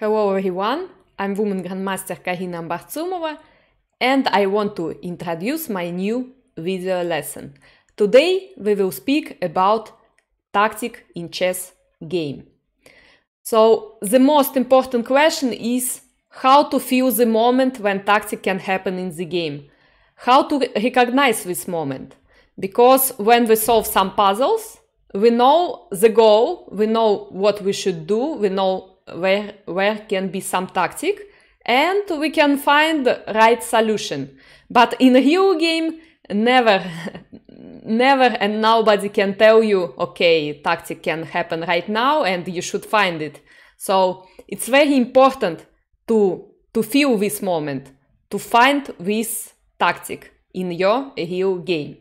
Hello everyone, I'm Woman Grandmaster Kahina Bartsumova and I want to introduce my new video lesson. Today we will speak about tactic in chess game. So the most important question is how to feel the moment when tactic can happen in the game. How to recognize this moment. Because when we solve some puzzles, we know the goal, we know what we should do, we know where where can be some tactic and we can find the right solution but in real game never never and nobody can tell you okay tactic can happen right now and you should find it so it's very important to to feel this moment to find this tactic in your real game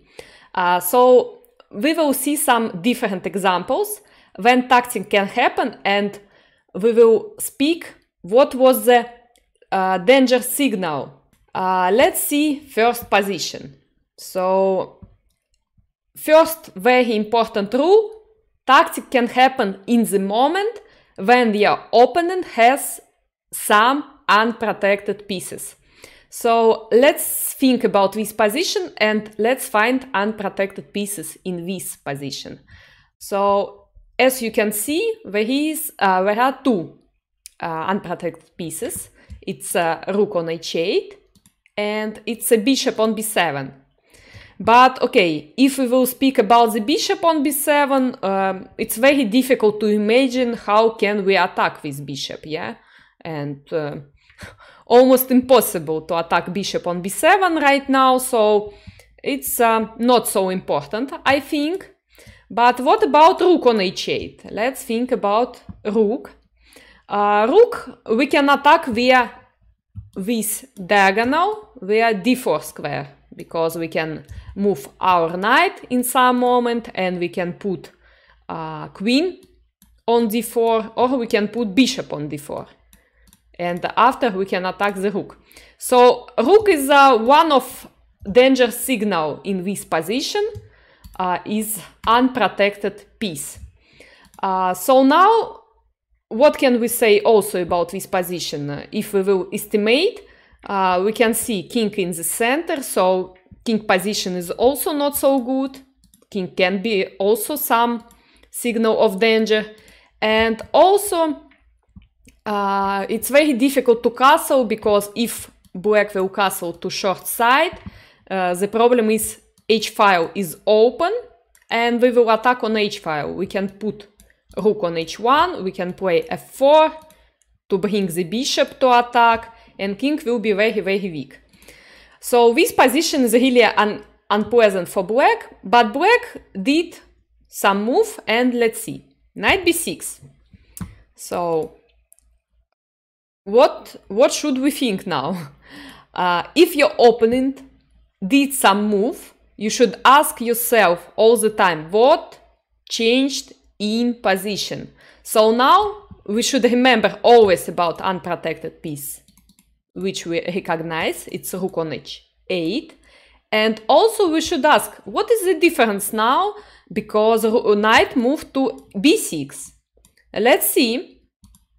uh, so we will see some different examples when tactic can happen and we will speak what was the uh, danger signal. Uh, let's see first position. So first very important rule, tactic can happen in the moment when your opponent has some unprotected pieces. So let's think about this position and let's find unprotected pieces in this position. So as you can see, there is uh, there are two uh, unprotected pieces. It's a rook on h8 and it's a bishop on b7. But okay, if we will speak about the bishop on b7, um, it's very difficult to imagine how can we attack this bishop, yeah? And uh, almost impossible to attack bishop on b7 right now, so it's um, not so important, I think. But what about rook on h8? Let's think about rook. Uh, rook, we can attack via this diagonal, via d4 square, because we can move our knight in some moment and we can put uh, queen on d4 or we can put bishop on d4. And after we can attack the rook. So rook is uh, one of danger signal in this position uh, is unprotected piece. Uh, so now, what can we say also about this position? If we will estimate, uh, we can see king in the center, so king position is also not so good. King can be also some signal of danger. And also, uh, it's very difficult to castle because if black will castle to short side, uh, the problem is h file is open and we will attack on h file. We can put rook on h1, we can play f4 to bring the bishop to attack and king will be very, very weak. So this position is really un unpleasant for black, but black did some move and let's see. Knight b6. So what what should we think now? Uh, if your opponent did some move you should ask yourself all the time what changed in position. So now we should remember always about unprotected piece, which we recognize, it's rook on h8. And also we should ask, what is the difference now? Because knight moved to b6. Let's see,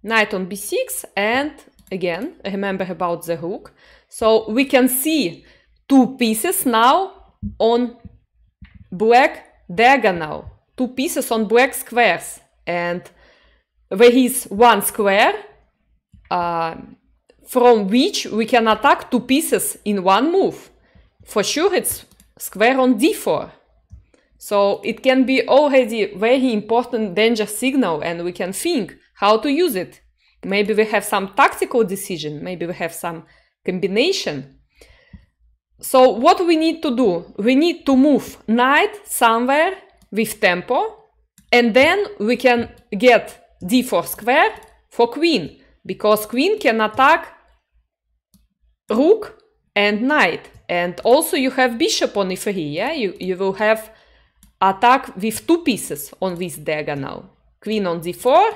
knight on b6 and again, remember about the hook. So we can see two pieces now on black diagonal, two pieces on black squares, and there is one square uh, from which we can attack two pieces in one move. For sure, it's square on d4. So it can be already very important danger signal and we can think how to use it. Maybe we have some tactical decision, maybe we have some combination so what we need to do? We need to move knight somewhere with tempo and then we can get d4 square for queen because queen can attack rook and knight and also you have bishop on e3 yeah you, you will have attack with two pieces on this diagonal queen on d4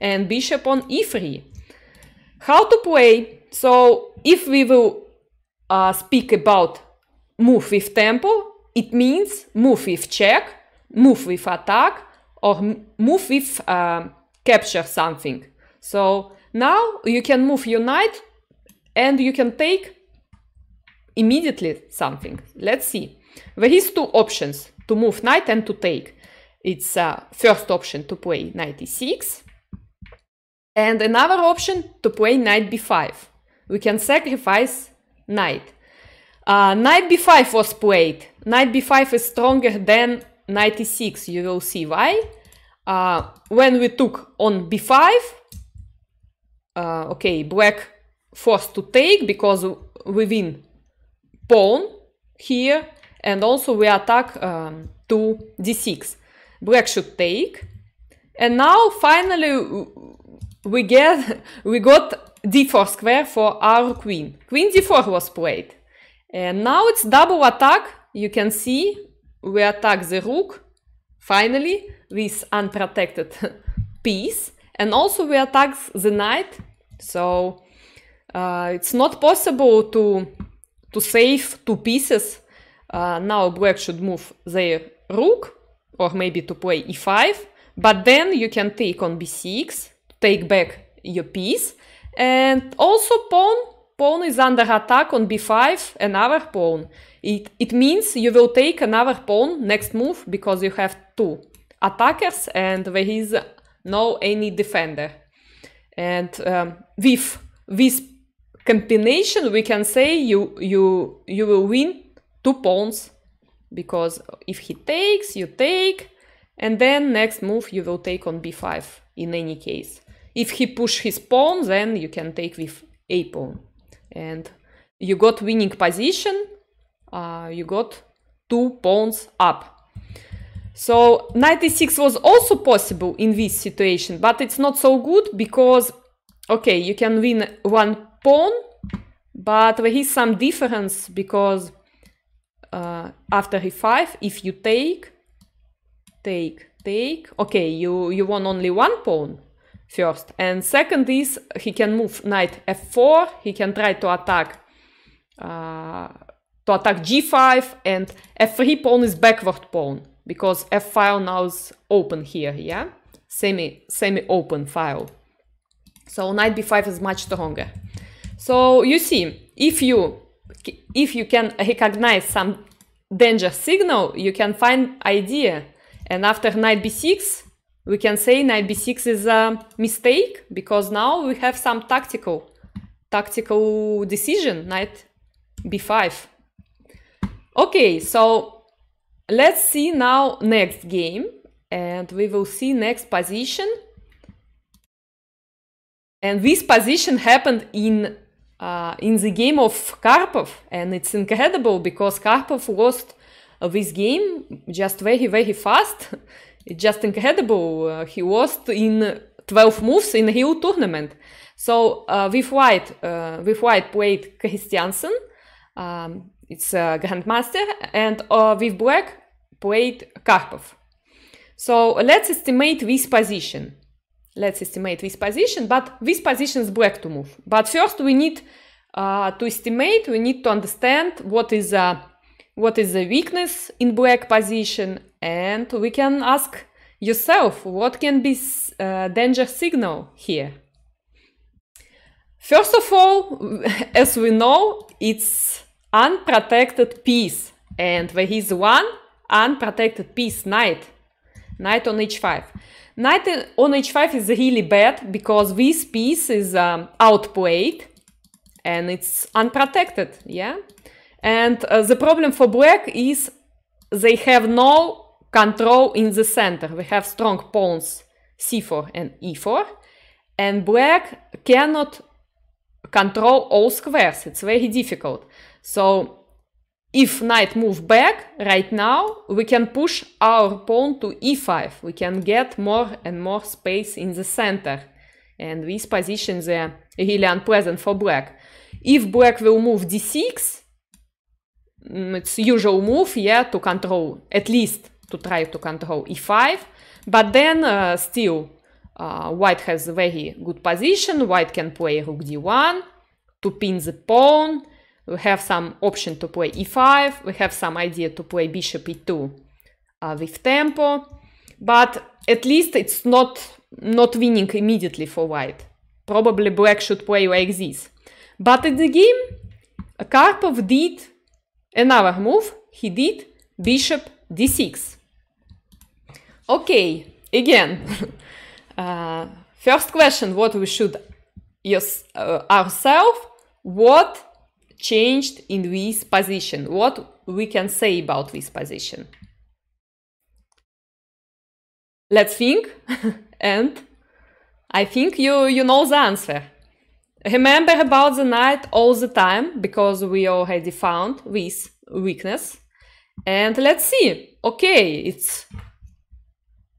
and bishop on e3 how to play so if we will uh, speak about move with tempo, it means move with check, move with attack, or move with uh, capture something. So now you can move your knight and you can take immediately something. Let's see. There is two options to move knight and to take. It's uh, first option to play knight e6 and another option to play knight b5. We can sacrifice knight. Uh, knight b5 was played. Knight b5 is stronger than knight e6. You will see why. Uh, when we took on b5, uh, okay, black forced to take because we win pawn here. And also we attack um, to d6. Black should take. And now finally we get we got d4 square for our queen. Queen d4 was played. And now it's double attack. You can see we attack the rook, finally, with unprotected piece. And also we attack the knight. So uh, it's not possible to, to save two pieces. Uh, now black should move their rook, or maybe to play e5. But then you can take on b6, take back your piece, and also pawn. Pawn is under attack on b5, another pawn. It, it means you will take another pawn next move because you have two attackers and there is no any defender. And um, with this combination, we can say you, you, you will win two pawns because if he takes, you take, and then next move you will take on b5 in any case. If he push his pawn, then you can take with a pawn. And you got winning position, uh, you got two pawns up. So knight e6 was also possible in this situation, but it's not so good because, okay, you can win one pawn, but there is some difference because uh, after e5, if you take, take, take, okay, you, you won only one pawn, first. And second is he can move knight f4. He can try to attack uh, to attack g5 and f3 pawn is backward pawn because f file now is open here. Yeah, semi semi open file. So knight b5 is much stronger. So you see, if you if you can recognize some danger signal, you can find idea. And after knight b6, we can say knight b6 is a mistake because now we have some tactical tactical decision knight b5 okay so let's see now next game and we will see next position and this position happened in uh, in the game of Karpov and it's incredible because Karpov lost this game just very very fast just incredible. Uh, he lost in 12 moves in a Rio tournament. So uh, with White, uh, with White played Christiansen, um, it's a grandmaster, and uh, with Black played Karpov. So let's estimate this position. Let's estimate this position, but this position is Black to move. But first we need uh, to estimate, we need to understand what is a what is the weakness in black position and we can ask yourself what can be uh, danger signal here. First of all, as we know, it's unprotected piece and there is one unprotected piece knight, knight on h5. Knight on h5 is really bad because this piece is um, outplayed and it's unprotected, yeah? And uh, the problem for black is they have no control in the center. We have strong pawns c4 and e4. And black cannot control all squares. It's very difficult. So if knight move back right now, we can push our pawn to e5. We can get more and more space in the center. And this position are really unpleasant for black. If black will move d6, mm, it's usual move, yeah, to control at least to try to control e5. But then uh, still, uh, white has a very good position. White can play rook d1 to pin the pawn. We have some option to play e5. We have some idea to play bishop e2 uh, with tempo. But at least it's not, not winning immediately for white. Probably black should play like this. But in the game, Karpov did another move. He did bishop d6. Okay, again. Uh, first question what we should use uh, ourselves, what changed in this position? What we can say about this position? Let's think and I think you you know the answer. Remember about the knight all the time because we already found this weakness. And let's see. Okay, it's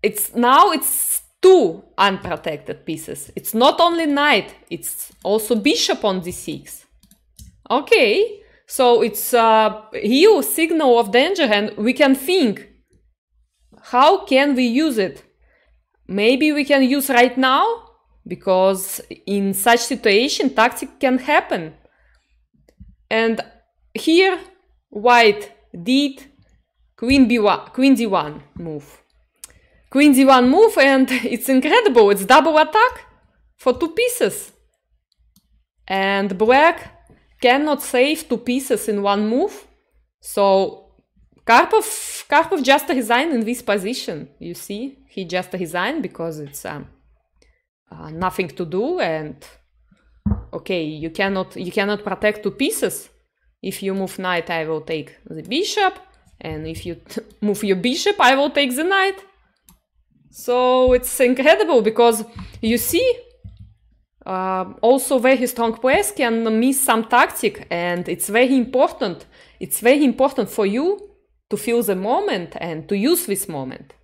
it's now it's two unprotected pieces. It's not only knight, it's also bishop on d6. Okay, so it's a uh, huge signal of danger and we can think, how can we use it? Maybe we can use right now, because in such situation, tactic can happen. And here, white did queen, b1, queen d1 move. Queen d1 move and it's incredible. It's double attack for two pieces. And black cannot save two pieces in one move. So Karpov, Karpov just resigned in this position. You see, he just resigned because it's um, uh, nothing to do and okay, you cannot you cannot protect two pieces. If you move knight, I will take the bishop, and if you move your bishop, I will take the knight. So it's incredible because you see uh, also very strong players can miss some tactic and it's very important. It's very important for you to feel the moment and to use this moment.